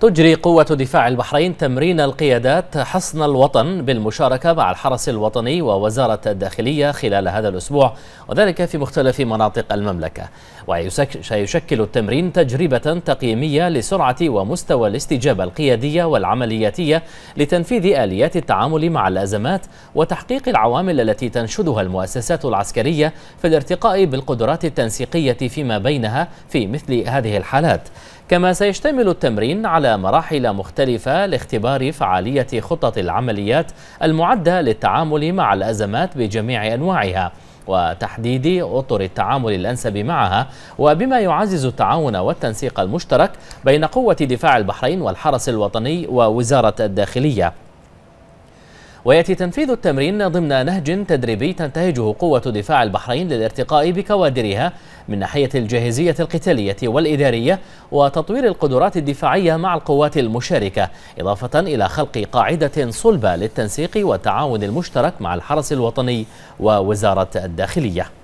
تجري قوة دفاع البحرين تمرين القيادات حصن الوطن بالمشاركة مع الحرس الوطني ووزارة الداخلية خلال هذا الأسبوع وذلك في مختلف مناطق المملكة وسيشكل التمرين تجربة تقييمية لسرعة ومستوى الاستجابة القيادية والعملياتية لتنفيذ آليات التعامل مع الأزمات وتحقيق العوامل التي تنشدها المؤسسات العسكرية في الارتقاء بالقدرات التنسيقية فيما بينها في مثل هذه الحالات كما سيشتمل التمرين على على مراحل مختلفة لاختبار فعالية خطط العمليات المعدة للتعامل مع الأزمات بجميع أنواعها وتحديد أطر التعامل الأنسب معها وبما يعزز التعاون والتنسيق المشترك بين قوة دفاع البحرين والحرس الوطني ووزارة الداخلية ويأتي تنفيذ التمرين ضمن نهج تدريبي تنتهجه قوة دفاع البحرين للارتقاء بكوادرها من ناحية الجاهزية القتالية والإدارية وتطوير القدرات الدفاعية مع القوات المشاركة إضافة إلى خلق قاعدة صلبة للتنسيق والتعاون المشترك مع الحرس الوطني ووزارة الداخلية